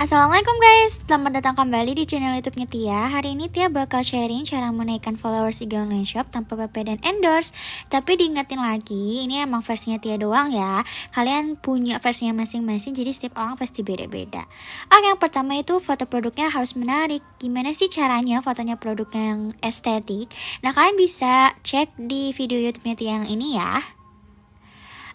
Assalamualaikum guys, selamat datang kembali di channel YouTube-nya Tia. Hari ini Tia bakal sharing cara menaikkan followers IG online shop tanpa PP dan endorse. Tapi diingetin lagi, ini emang versinya Tia doang ya. Kalian punya versinya masing-masing, jadi setiap orang pasti beda-beda. Oke, yang pertama itu foto produknya harus menarik. Gimana sih caranya fotonya produk yang estetik? Nah, kalian bisa cek di video YouTube-nya Tia yang ini ya.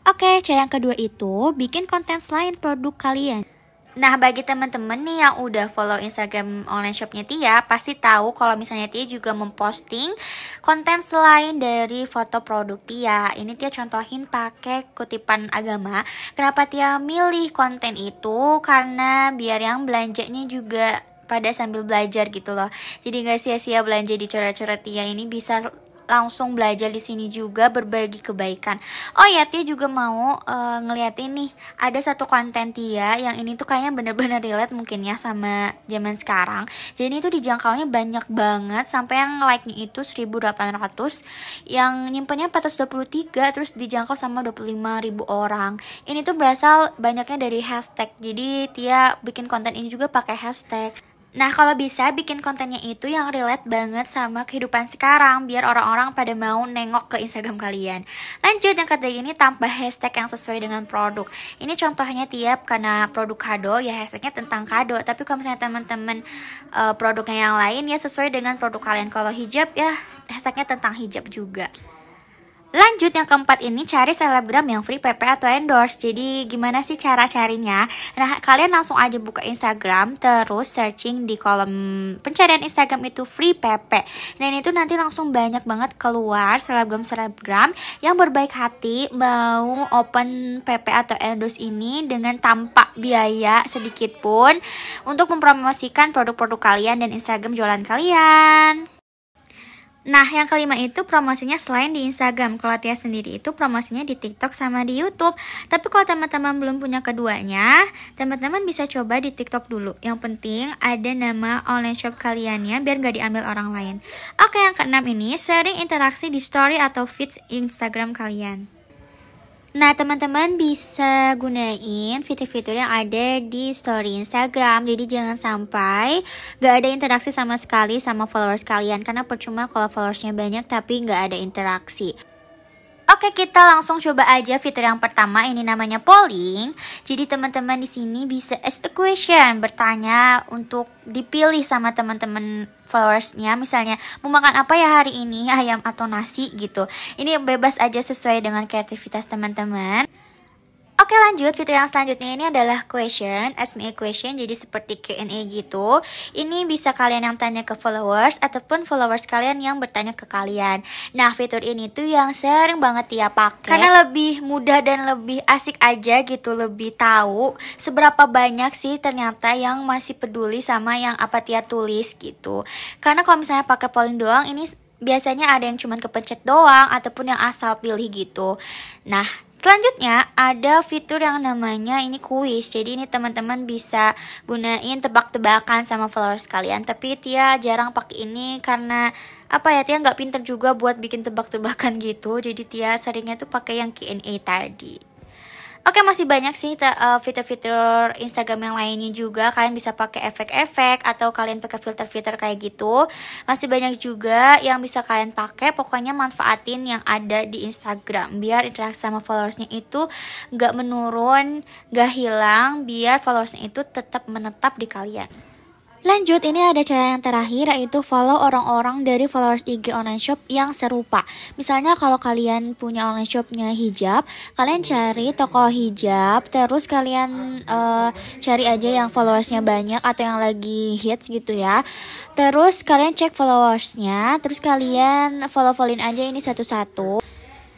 Oke, cara yang kedua itu bikin konten selain produk kalian. Nah, bagi teman-teman nih yang udah follow Instagram online shopnya Tia, pasti tahu kalau misalnya Tia juga memposting konten selain dari foto produk Tia. Ini Tia contohin pakai kutipan agama. Kenapa Tia milih konten itu? Karena biar yang belanjanya juga pada sambil belajar gitu loh. Jadi gak sia-sia belanja di coret-coret Tia ini bisa langsung belajar di sini juga berbagi kebaikan. Oh ya, Tia juga mau uh, ngeliatin nih ada satu konten Tia yang ini tuh kayaknya bener-bener relate mungkin ya sama zaman sekarang. Jadi ini tuh dijangkaunya banyak banget sampai yang like-nya itu 1800, yang nyimpennya 423 terus dijangkau sama 25.000 orang. Ini tuh berasal banyaknya dari hashtag. Jadi Tia bikin konten ini juga pakai hashtag. Nah, kalau bisa bikin kontennya itu yang relate banget sama kehidupan sekarang biar orang-orang pada mau nengok ke Instagram kalian. Lanjut yang ketiga ini tambah hashtag yang sesuai dengan produk. Ini contohnya tiap karena produk kado ya hashtagnya tentang kado. Tapi kalau misalnya teman-teman uh, produknya yang lain ya sesuai dengan produk kalian. Kalau hijab ya hashtagnya tentang hijab juga. Lanjut yang keempat ini cari selebgram yang free PP atau endorse. Jadi gimana sih cara carinya? Nah, kalian langsung aja buka Instagram terus searching di kolom pencarian Instagram itu free PP. Dan itu nanti langsung banyak banget keluar selebgram-selebgram yang berbaik hati mau open PP atau endorse ini dengan tanpa biaya sedikit pun untuk mempromosikan produk-produk kalian dan Instagram jualan kalian. Nah, yang kelima itu promosinya selain di Instagram. Kalau Tia sendiri itu promosinya di TikTok sama di YouTube. Tapi kalau teman-teman belum punya keduanya, teman-teman bisa coba di TikTok dulu. Yang penting ada nama online shop kaliannya biar nggak diambil orang lain. Oke, yang keenam ini sering interaksi di story atau feeds Instagram kalian. Nah, teman-teman bisa gunain fitur-fitur yang ada di story Instagram. Jadi jangan sampai gak ada interaksi sama sekali sama followers kalian. Karena percuma kalau followersnya banyak tapi gak ada interaksi. Oke, kita langsung coba aja fitur yang pertama ini namanya polling. Jadi teman-teman di sini bisa ask a question, bertanya untuk dipilih sama teman-teman followersnya misalnya mau makan apa ya hari ini ayam atau nasi gitu ini bebas aja sesuai dengan kreativitas teman-teman Oke lanjut, fitur yang selanjutnya ini adalah question, ask me a question, jadi seperti Q&A gitu. Ini bisa kalian yang tanya ke followers ataupun followers kalian yang bertanya ke kalian. Nah, fitur ini tuh yang sering banget ya pakai karena lebih mudah dan lebih asik aja gitu, lebih tahu seberapa banyak sih ternyata yang masih peduli sama yang apa Tia tulis gitu. Karena kalau misalnya pakai polling doang ini biasanya ada yang cuman kepencet doang ataupun yang asal pilih gitu. Nah, Selanjutnya ada fitur yang namanya ini kuis. Jadi ini teman-teman bisa gunain tebak-tebakan sama followers kalian. Tapi Tia jarang pakai ini karena apa ya Tia nggak pinter juga buat bikin tebak-tebakan gitu. Jadi Tia seringnya tuh pakai yang Q&A tadi. Oke masih banyak sih eh, fitur-fitur Instagram yang lainnya juga kalian bisa pakai efek-efek atau kalian pakai filter-filter kayak gitu masih banyak juga yang bisa kalian pakai pokoknya manfaatin yang ada di Instagram biar interaksi sama followersnya itu nggak menurun nggak hilang biar followersnya itu tetap menetap di kalian. Lanjut, ini ada cara yang terakhir yaitu follow orang-orang dari followers IG online shop yang serupa. Misalnya kalau kalian punya online shopnya hijab, kalian cari toko hijab, terus kalian uh, cari aja yang followersnya banyak atau yang lagi hits gitu ya. Terus kalian cek followersnya, terus kalian follow-followin aja ini satu-satu.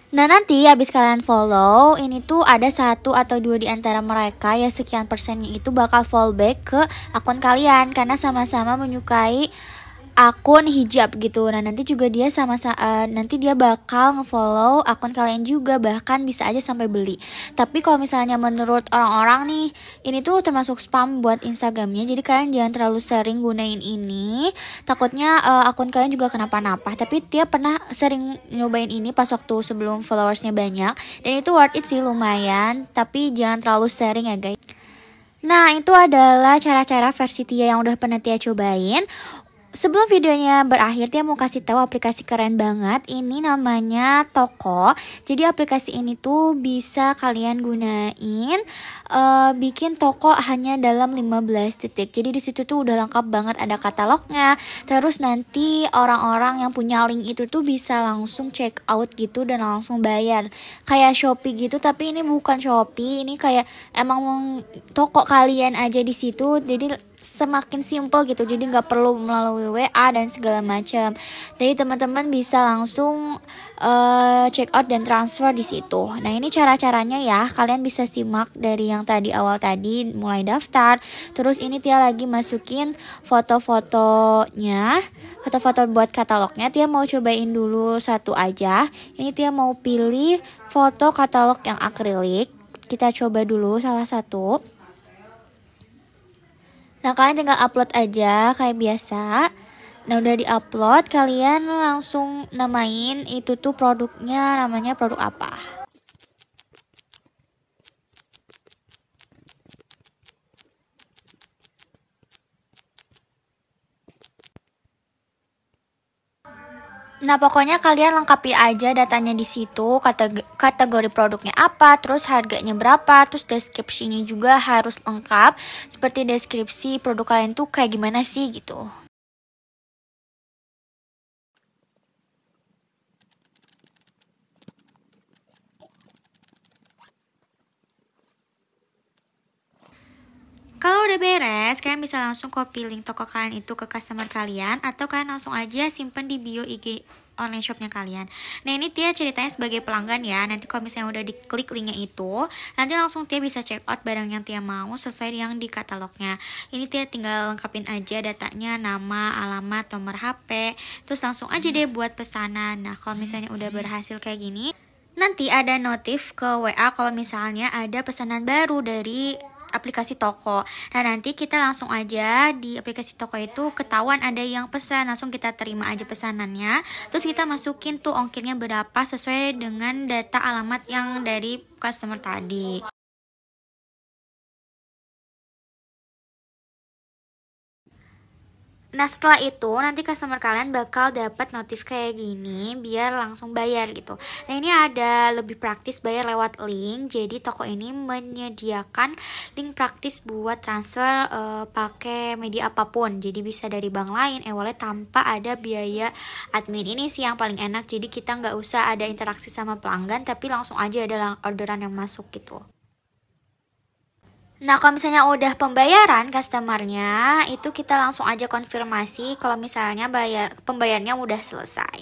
Nah nanti habis kalian follow, ini tuh ada satu atau dua di antara mereka ya sekian persennya itu bakal fallback ke akun kalian karena sama-sama menyukai akun hijab gitu. Nah, nanti juga dia sama saat eh, nanti dia bakal ngefollow akun kalian juga bahkan bisa aja sampai beli. Tapi kalau misalnya menurut orang-orang nih, ini tuh termasuk spam buat Instagramnya. Jadi kalian jangan terlalu sering gunain ini. Takutnya uh, akun kalian juga kenapa-napa. Tapi dia pernah sering nyobain ini pas waktu sebelum followersnya banyak dan itu worth it sih lumayan, tapi jangan terlalu sering ya, guys. Nah, itu adalah cara-cara versi Tia yang udah pernah Tia cobain. Sebelum videonya berakhir, dia mau kasih tahu aplikasi keren banget. Ini namanya Toko. Jadi aplikasi ini tuh bisa kalian gunain uh, bikin toko hanya dalam 15 detik. Jadi di situ tuh udah lengkap banget ada katalognya. Terus nanti orang-orang yang punya link itu tuh bisa langsung check out gitu dan langsung bayar. Kayak Shopee gitu, tapi ini bukan Shopee, ini kayak emang toko kalian aja di situ. Jadi semakin simple gitu jadi nggak perlu melalui WA dan segala macam jadi teman-teman bisa langsung uh, check out dan transfer di situ nah ini cara caranya ya kalian bisa simak dari yang tadi awal tadi mulai daftar terus ini Tia lagi masukin foto-fotonya foto-foto buat katalognya Tia mau cobain dulu satu aja ini Tia mau pilih foto katalog yang akrilik kita coba dulu salah satu Nah kalian tinggal upload aja kayak biasa. Nah udah diupload kalian langsung namain itu tuh produknya namanya produk apa. Nah, pokoknya kalian lengkapi aja datanya di situ, kategori, produknya apa, terus harganya berapa, terus deskripsinya juga harus lengkap, seperti deskripsi produk kalian tuh kayak gimana sih gitu. Kalau udah beres, kalian bisa langsung copy link toko kalian itu ke customer kalian atau kalian langsung aja simpen di bio IG online shopnya kalian. Nah ini Tia ceritanya sebagai pelanggan ya. Nanti kalau misalnya udah diklik linknya itu, nanti langsung Tia bisa check out barang yang Tia mau sesuai yang di katalognya. Ini Tia tinggal lengkapin aja datanya, nama, alamat, nomor HP, terus langsung aja deh buat pesanan. Nah kalau misalnya udah hmm. berhasil kayak gini, nanti ada notif ke WA kalau misalnya ada pesanan baru dari aplikasi toko. Nah, nanti kita langsung aja di aplikasi toko itu ketahuan ada yang pesan, langsung kita terima aja pesanannya. Terus kita masukin tuh ongkirnya berapa sesuai dengan data alamat yang dari customer tadi. Nah setelah itu nanti customer kalian bakal dapat notif kayak gini biar langsung bayar gitu. Nah ini ada lebih praktis bayar lewat link. Jadi toko ini menyediakan link praktis buat transfer uh, pakai media apapun. Jadi bisa dari bank lain, e-wallet tanpa ada biaya admin. Ini sih yang paling enak. Jadi kita nggak usah ada interaksi sama pelanggan tapi langsung aja ada orderan yang masuk gitu. Nah, kalau misalnya udah pembayaran customernya, itu kita langsung aja konfirmasi kalau misalnya bayar pembayarannya udah selesai.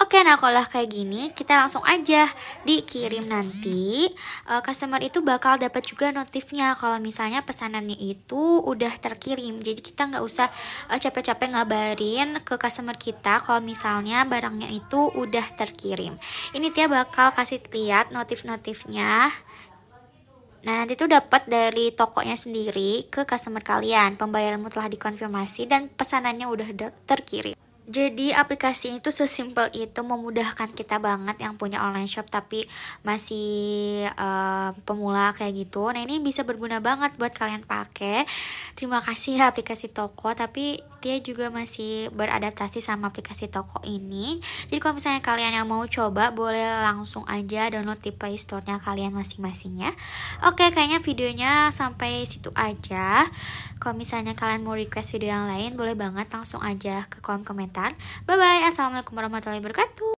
Oke, nah kalau kayak gini, kita langsung aja dikirim nanti. Uh, customer itu bakal dapat juga notifnya kalau misalnya pesanannya itu udah terkirim. Jadi kita nggak usah uh, capek-capek ngabarin ke customer kita kalau misalnya barangnya itu udah terkirim. Ini dia bakal kasih lihat notif-notifnya. Nah, nanti itu dapat dari tokonya sendiri ke customer kalian. Pembayaranmu telah dikonfirmasi dan pesanannya udah terkirim. Jadi aplikasi itu sesimpel itu memudahkan kita banget yang punya online shop tapi masih uh, pemula kayak gitu. Nah, ini bisa berguna banget buat kalian pakai. Terima kasih ya aplikasi toko tapi dia juga masih beradaptasi sama aplikasi toko ini. Jadi kalau misalnya kalian yang mau coba boleh langsung aja download di Play Store-nya kalian masing-masing ya. Oke, kayaknya videonya sampai situ aja. Kalau misalnya kalian mau request video yang lain boleh banget langsung aja ke kolom komentar. Bye bye. Assalamualaikum warahmatullahi wabarakatuh.